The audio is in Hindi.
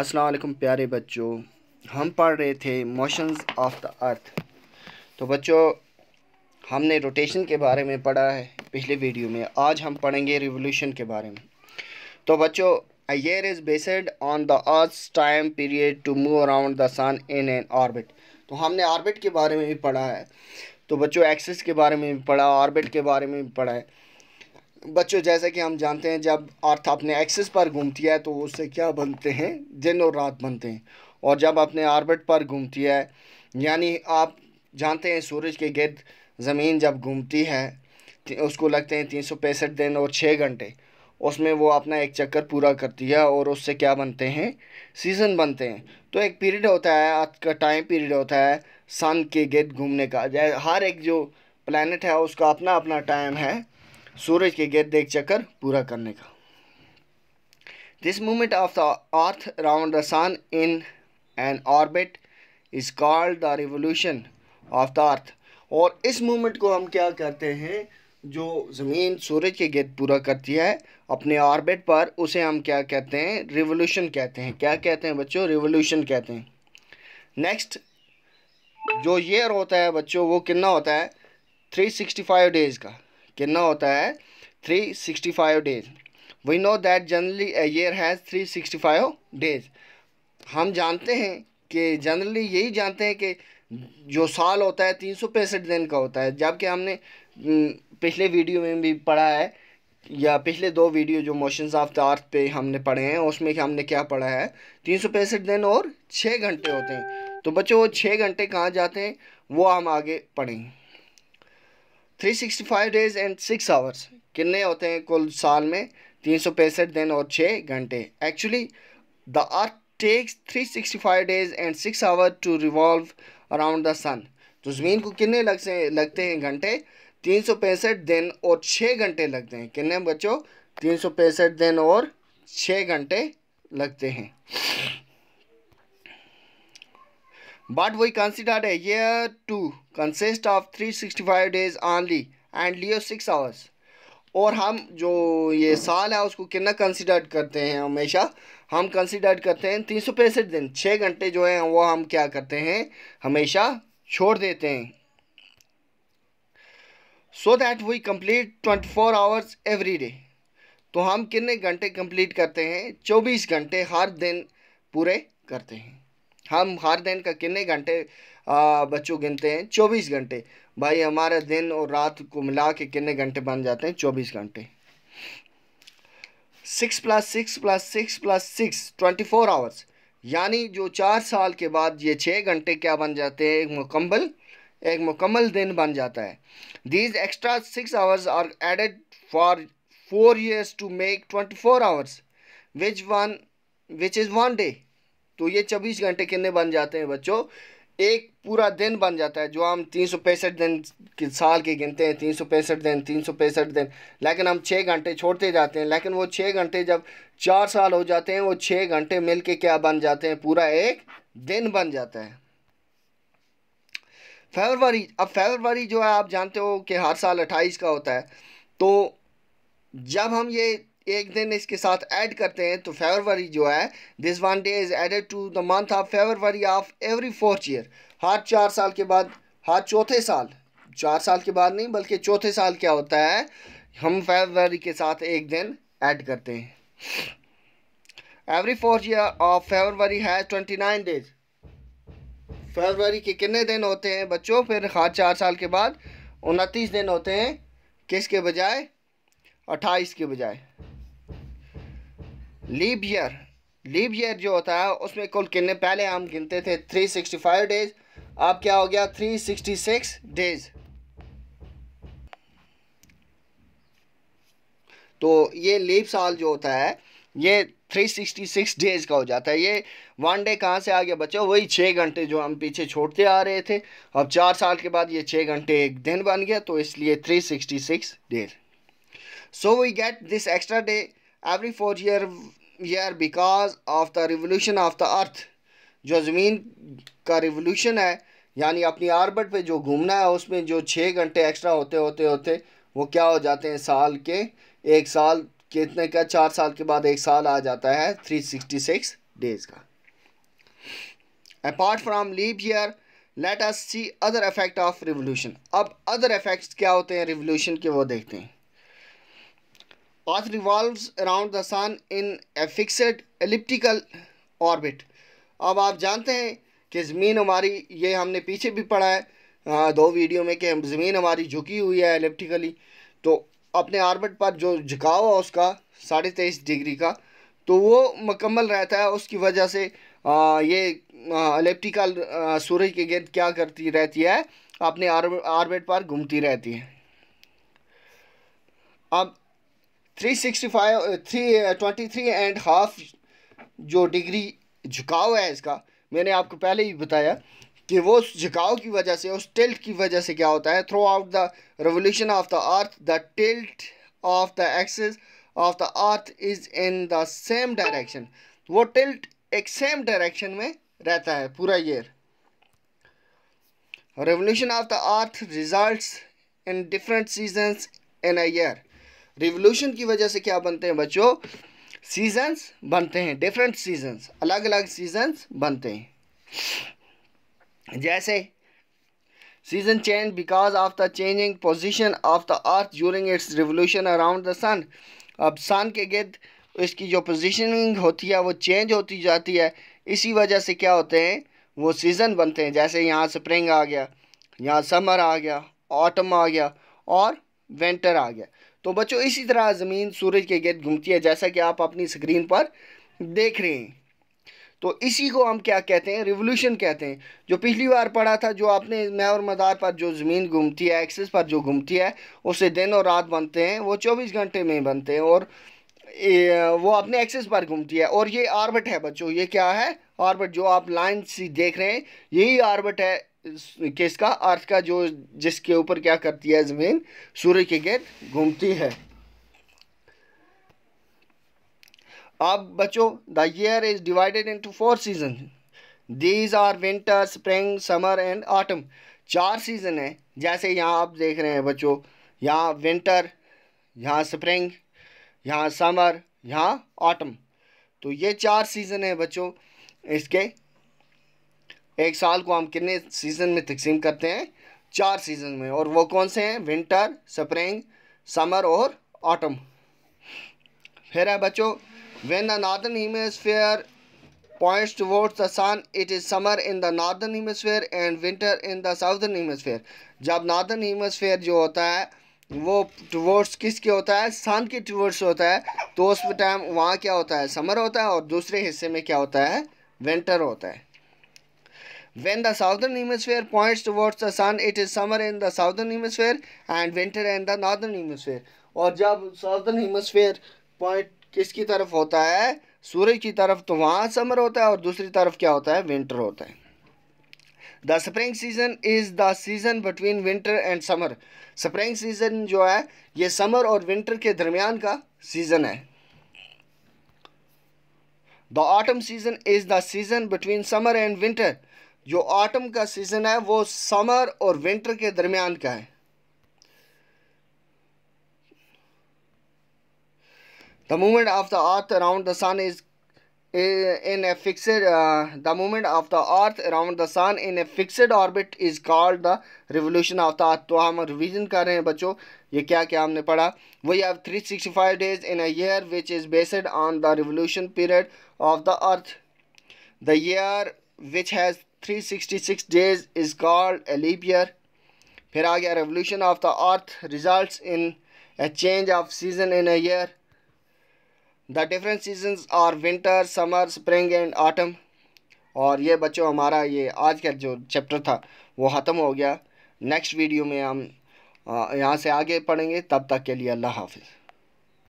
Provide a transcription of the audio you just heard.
अस्सलाम वालेकुम प्यारे बच्चों हम पढ़ रहे थे मोशंस ऑफ द अर्थ तो बच्चों हमने रोटेशन के बारे में पढ़ा है पिछले वीडियो में आज हम पढ़ेंगे रिवोल्यूशन के बारे में तो बच्चों year is based on the earth time period to move around the sun in an orbit तो हमने ऑर्बिट के बारे में भी पढ़ा है तो बच्चों एक्सेस के बारे में भी पढ़ा ऑर्बिट के बारे में भी पढ़ा है बच्चों जैसे कि हम जानते हैं जब अर्थ अपने एक्सिस पर घूमती है तो उससे क्या बनते हैं दिन और रात बनते हैं और जब अपने आर्बिट पर घूमती है यानी आप जानते हैं सूरज के गिर्द ज़मीन जब घूमती है उसको लगते हैं तीन सौ पैंसठ दिन और छः घंटे उसमें वो अपना एक चक्कर पूरा करती है और उससे क्या बनते हैं सीज़न बनते हैं तो एक पीरियड होता है अर्थ का टाइम पीरियड होता है सन के गिर्द घूमने का हर एक जो प्लानट है उसका अपना अपना टाइम है सूरज के गिर्द एक चक्कर पूरा करने का this movement of the earth round the sun in an orbit is called the revolution of the earth और इस मूवमेंट को हम क्या करते हैं जो ज़मीन सूरज के गिरद पूरा करती है अपने ऑर्बिट पर उसे हम क्या कहते हैं रिवोल्यूशन कहते हैं क्या कहते हैं बच्चों रिवोल्यूशन कहते हैं नेक्स्ट जो ईयर होता है बच्चों वो कितना होता है 365 डेज़ का कितना होता है three sixty five days we know that generally year has three sixty five days हम जानते हैं कि जनरली यही जानते हैं कि जो साल होता है तीन सौ पैंसठ दिन का होता है जबकि हमने पिछले वीडियो में भी पढ़ा है या पिछले दो वीडियो जो मोशन ऑफ द अर्थ पे हमने पढ़े हैं उसमें हमने क्या पढ़ा है तीन सौ पैंसठ दिन और छः घंटे होते हैं तो बच्चों वो छः घंटे कहाँ जाते हैं वो हम आगे पढ़ेंगे three sixty five days and six hours कितने होते हैं कुल साल में तीन सौ पैंसठ दिन और छः घंटे actually the earth takes three sixty five days and six hour to revolve around the sun तो ज़मीन को कितने लग से लगते हैं घंटे तीन सौ पैंसठ दिन और छः घंटे लगते हैं कितने बच्चों तीन सौ पैंसठ दिन और छः घंटे लगते हैं But we considered a year to consist of 365 days only and लियो सिक्स आवर्स और हम जो ये साल है उसको कितना कंसिडर करते हैं हमेशा हम कंसिडर करते हैं तीन सौ पैंसठ दिन छः घंटे जो हैं वो हम क्या करते हैं हमेशा छोड़ देते हैं so that we complete twenty four hours every day तो हम कितने घंटे कंप्लीट करते हैं चौबीस घंटे हर दिन पूरे करते हैं हम हर दिन का कितने घंटे बच्चों गिनते हैं चौबीस घंटे भाई हमारा दिन और रात को मिला के कितने घंटे बन जाते हैं चौबीस घंटे six plus six plus six plus six twenty four hours यानी जो चार साल के बाद ये छः घंटे क्या बन जाते हैं एक मुकम्मल एक मुकम्मल दिन बन जाता है these extra six hours are added for four years to make twenty four hours which one which is one day तो ये चौबीस घंटे कितने बन जाते हैं बच्चों एक पूरा दिन बन जाता है जो हम तीन सौ पैंसठ दिन के साल के गिनते हैं तीन सौ पैंसठ दिन तीन सौ पैंसठ दिन लेकिन हम छः घंटे छोड़ते जाते हैं लेकिन वो छः घंटे जब चार साल हो जाते हैं वो छः घंटे मिल के क्या बन जाते हैं पूरा एक दिन बन जाता है फेबरवरी अब फेबरवरी जो है आप जानते हो कि हर साल अट्ठाईस का होता है तो जब हम ये एक दिन इसके साथ ऐड करते हैं तो फेबरवरी जो है this one day is added to the month of February of every fourth year हर चार साल के बाद हर चौथे साल चार साल के बाद नहीं बल्कि चौथे साल क्या होता है हम फेबरवरी के साथ एक दिन ऐड करते हैं every fourth year of February है ट्वेंटी नाइन डेज फेबरवरी के कितने दिन होते हैं बच्चों फिर हर चार साल के बाद उनतीस दिन होते हैं किसके बजाय अट्ठाईस के बजाय लीप ईयर लीप ईयर जो होता है उसमें कुल कितने पहले हम गिनते थे 365 डेज अब क्या हो गया 366 डेज तो ये लीप साल जो होता है ये 366 डेज का हो जाता है ये वन डे कहाँ से आ गया बच्चों वही छः घंटे जो हम पीछे छोड़ते आ रहे थे अब चार साल के बाद ये छः घंटे एक दिन बन गया तो इसलिए 366 days so we get this extra day every four year year because of the revolution of the earth जो ज़मीन का रिवोल्यूशन है यानी अपनी आर्बट पे जो घूमना है उसमें जो छः घंटे एक्स्ट्रा होते होते होते वो क्या हो जाते हैं साल के एक साल कितने का चार साल के बाद एक साल आ जाता है थ्री सिक्सटी सिक्स डेज़ का apart from leap year let us see other effect of revolution अब अदर इफेक्ट्स क्या होते हैं रिवोल्यूशन के वो देखते हैं Earth revolves around the sun in a fixed elliptical orbit. अब आप जानते हैं कि ज़मीन हमारी ये हमने पीछे भी पढ़ा है दो वीडियो में कि ज़मीन हमारी झुकी हुई है एलिप्टिकली तो अपने आर्बिट पर जो झुकाव है उसका साढ़े तेईस डिग्री का तो वो मकम्मल रहता है उसकी वजह से आ, ये एलिप्टिकल सूरज के गिरद क्या करती रहती है अपने आर्बिट पर घूमती रहती है अब three sixty five three twenty three and half जो डिग्री झुकाव है इसका मैंने आपको पहले ही बताया कि वो उस झुकाव की वजह से उस टिल्ट की वजह से क्या होता है throughout the revolution of the earth the tilt of the axis of the earth is in the same direction वो टिल्ट एक सेम डायरेक्शन में रहता है पूरा year revolution of the earth result in different season in year revolution की वजह से क्या बनते हैं बच्चों सीजन्स बनते हैं डिफरेंट सीजन्स अलग अलग सीजन्स बनते हैं जैसे season change because of the changing position of the earth during its revolution around the sun अब सन के गिर्द इसकी जो पोजिशनिंग होती है वो चेंज होती जाती है इसी वजह से क्या होते हैं वो सीज़न बनते हैं जैसे यहाँ स्प्रिंग आ गया यहाँ समर आ गया ऑटम आ गया और विंटर आ गया तो बच्चों इसी तरह ज़मीन सूरज के गर्द घूमती है जैसा कि आप अपनी स्क्रीन पर देख रहे हैं तो इसी को हम क्या कहते हैं रिवोल्यूशन कहते हैं जो पिछली बार पढ़ा था जो आपने मै और मदार पर जो ज़मीन घूमती है एक्सेस पर जो घूमती है उसे दिन और रात बनते हैं वो चौबीस घंटे में बनते हैं और वो अपने एक्सेस पर घूमती है और ये आर्बिट है बच्चों ये क्या है आर्बिट जो आप लाइन सी देख रहे हैं यही आर्बिट है किसका अर्थ का जो जिसके ऊपर क्या करती है ज़मीन सूर्य के गेट घूमती है अब बच्चों the year is divided into four season these are winter spring summer and autumn चार सीज़न है जैसे यहाँ आप देख रहे हैं बच्चों यहाँ विंटर यहाँ स्प्रिंग यहाँ समर यहाँ ऑटम तो ये चार सीज़न है बच्चों इसके एक साल को हम कितने सीज़न में तकसीम करते हैं चार सीज़न में और वो कौन से हैं विंटर स्प्रिंग समर और ऑटम फिर है बच्चों when the northern hemisphere point towards the sun it is summer in the northern hemisphere and winter in the southern hemisphere जब नॉर्दर्न हीमोस्फेयर जो होता है वो टूवर्ड्स किसके होता है सन के टूवर्ड्स होता है तो उस टाइम वहाँ क्या होता है समर होता है और दूसरे हिस्से में क्या होता है विंटर होता है when the southern hemisphere point towards the sun it is summer in the southern hemisphere and winter in the northern hemisphere और जब साउदर्न हिमोस्फेयर पॉइंट किसकी तरफ होता है सूर्य की तरफ तो वहाँ समर होता है और दूसरी तरफ क्या होता है विंटर होता है the spring season is the season between winter and summer spring season जो है ये समर और विंटर के दरमियान का सीज़न है the autumn season is the season between summer and winter जो ऑटम का सीज़न है वो समर और विंटर के दरमियान का है the movement of the earth around the sun is in a fixed uh, the movement of the earth around the sun in a fixed orbit is called the revolution of the तो हम रिविजन कर रहे हैं बच्चों ये क्या क्या हमने पढ़ा वही आप three sixty five days in a year which is based on the revolution period of the earth the year which has three sixty six days is called a leap year फिर आ गया revolution of the earth result in a change of season in a year the different season और winter summer spring and autumn और ये बच्चों हमारा ये आज का जो चैप्टर था वो ख़त्म हो गया नेक्स्ट वीडियो में हम यहाँ से आगे पढ़ेंगे तब तक के लिए अल्लाह हाफिज़